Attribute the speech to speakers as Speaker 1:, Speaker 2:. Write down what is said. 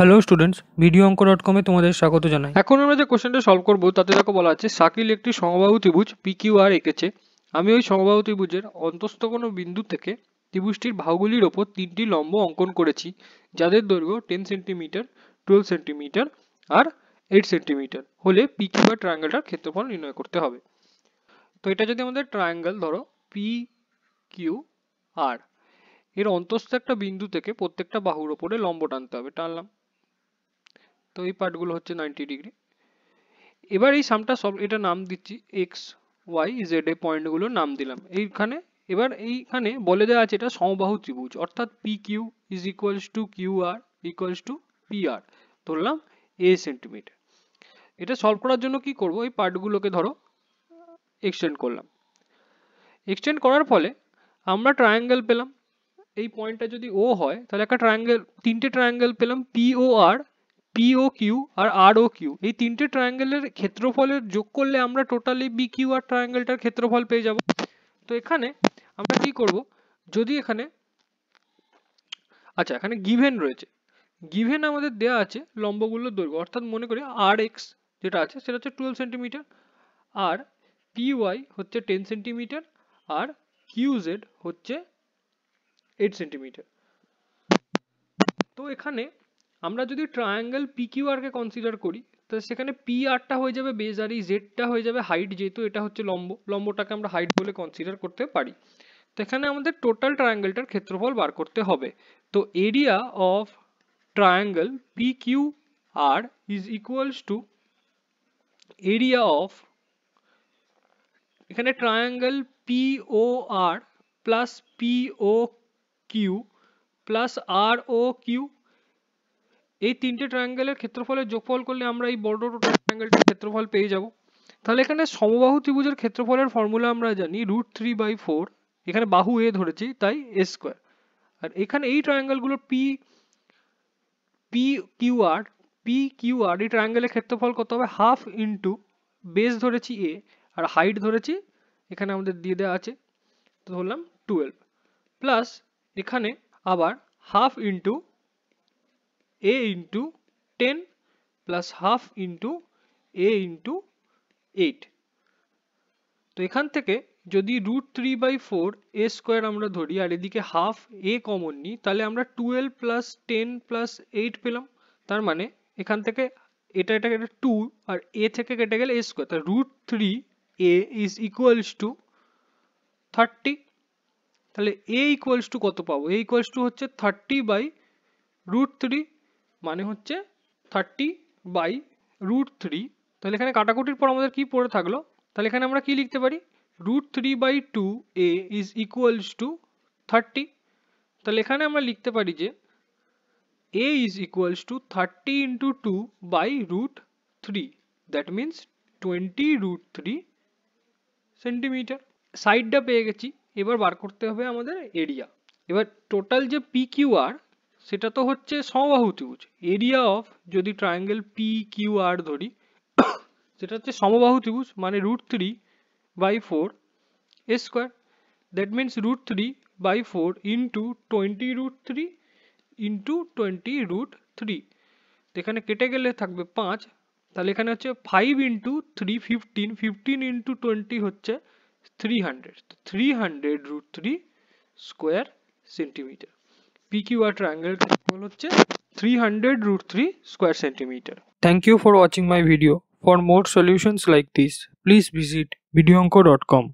Speaker 1: Hello students video অঙ্ক dot কমে তোমাদের স্বাগত জানাই এখন আমরা যে কোশ্চেনটা সলভ করবো তাতে দেখো বলা আছে শাকিল একটি সমবাহু ত্রিভুজ পি কিউ আর এঁকেছে আমি ওই সমবাহু ত্রিভুজের অন্তস্থ কোনো বিন্দু থেকে ত্রিভুজটির ভাগগুলির ওপর তিনটি লম্ব অঙ্কন করেছি যাদের দৈর্ঘ্য টেন সেন্টিমিটার টুয়েলভ সেন্টিমিটার আর এইট সেন্টিমিটার হলে পি কিউ আর ট্রায়াঙ্গেলটার ক্ষেত্রফল নির্ণয় করতে হবে তো এটা যদি আমাদের ট্রায়াঙ্গেল ধরো পি কিউ আর এর অন্তস্থ একটা বিন্দু থেকে প্রত্যেকটা বাহুর ওপরে লম্ব টানতে হবে টানলাম তো এই পার্টগুলো হচ্ছে নাইনটি ডিগ্রি এবার এই সামটা সব এটা নাম দিচ্ছি এক্স ওয়াই জেড এ পয়েন্টগুলোর নাম দিলাম এইখানে এবার এইখানে বলে দেওয়া আছে এটা সমবাহু ত্রিভুজ অর্থাৎ P Q is equals to Q R equals to P R ধরলাম এ সেন্টিমিটার এটা সলভ করার জন্য কি করব এই পার্টগুলোকে ধরো এক্সটেন্ড করলাম এক্সটেন্ড করার ফলে আমরা ট্রায়াঙ্গেল পেলাম এই পয়েন্টটা যদি ও হয় তাহলে একটা ট্রায়াঙ্গেল তিনটে ট্রায়াঙ্গেল পেলাম পি ও আর পিও কিউ আর আরও কিউ এই তিনটে ট্রায়াঙ্গেলের ক্ষেত্রফলের যোগ করলে আমরা টোটালি বি কিউ আর ট্রায়াঙ্গেলটার ক্ষেত্রফল পেয়ে যাব তো এখানে আমরা কি করব যদি এখানে আচ্ছা এখানে গিভেন রয়েছে গিভেন আমাদের দেয়া আছে লম্বগুলোর দৈর্ঘ্য অর্থাৎ মনে করি আর এক্স যেটা আছে সেটা হচ্ছে টুয়েলভ সেন্টিমিটার আর পি ওয়াই হচ্ছে টেন সেন্টিমিটার আর কিউ জেড হচ্ছে এইট সেন্টিমিটার তো এখানে আমরা যদি ট্রায়াঙ্গেল পিকিউআরকে কনসিডার করি তো সেখানে পি আরটা হয়ে যাবে বেজ আর এই জেডটা হয়ে যাবে হাইট যেহেতু এটা হচ্ছে লম্ব লম্বটাকে আমরা হাইট বলে কনসিডার করতে পারি তো এখানে আমাদের টোটাল ট্রায়াঙ্গেলটার ক্ষেত্রফল বার করতে হবে তো area of triangle P Q R is equals to area of এখানে triangle P O R plus P O Q plus R O Q এই তিনটে ট্রায়াঙ্গেলের ক্ষেত্রফলের যোগফল করলে আমরা এই বড় ট্রায়াঙ্গেলটার ক্ষেত্রফল পেয়ে যাব তাহলে এখানে সমবাহু ত্রিভুজের ক্ষেত্রফলের ফর্মুলা আমরা জানি রুট থ্রি বাই ফোর এখানে বাহু এ ধরেছি তাই এ স্কোয়ার আর এখানে এই ট্রায়াঙ্গেলগুলো P P Q R P Q R এই ট্রায়াঙ্গেলের ক্ষেত্রফল কত হবে হাফ ইন্টু বেস ধরেছি এ আর হাইট ধরেছি এখানে আমাদের দিয়ে দেওয়া আছে ধরলাম টুয়েলভ প্লাস এখানে আবার half into a into 10 plus half into a into eight তো এখান থেকে যদি root three by four a square আমরা ধরি আর এদিকে হাফ এ কমন নিই তাহলে আমরা twelve plus ten plus eight পেলাম তার মানে এখান থেকে এটা এটা কেটে টু আর এ থেকে কেটে গেলে এ স্কোয়ার তাহলে root three a is equals to thirty তাহলে এ ইকুয়ালস টু কত পাবো এ ইকুয়ালস টু হচ্ছে থার্টি বাই রুট থ্রি মানে হচ্ছে থার্টি বাই রুট থ্রি তাহলে এখানে কাটাকুটির পর আমাদের কি পড়ে থাকলো তাহলে এখানে আমরা কি লিখতে পারি root three by two a is equals to thirty তাহলে এখানে আমরা লিখতে পারি যে a is equals to thirty into two by root three that means twenty root three centimetre সাইডটা পেয়ে গেছি এবার বার করতে হবে আমাদের এরিয়া এবার টোটাল যে পি কিউ আর সেটা তো হচ্ছে সমবাহুত্রিভুজ এরিয়া অফ যদি ট্রায়াঙ্গেল পি কিউ আর ধরি সেটা হচ্ছে সমবাহু ত্রিভুজ মানে root three by four a square that means root three by four into twenty root three into twenty root three এখানে কেটে গেলে থাকবে পাঁচ তাহলে এখানে হচ্ছে five into three fifteen fifteen into twenty হচ্ছে three hundred three hundred root three square centimetre PQR triangle equal হচ্ছে 300 root 3 square centimeter. Thank you for watching my video. For more solutions like this, please visit videoonko.com.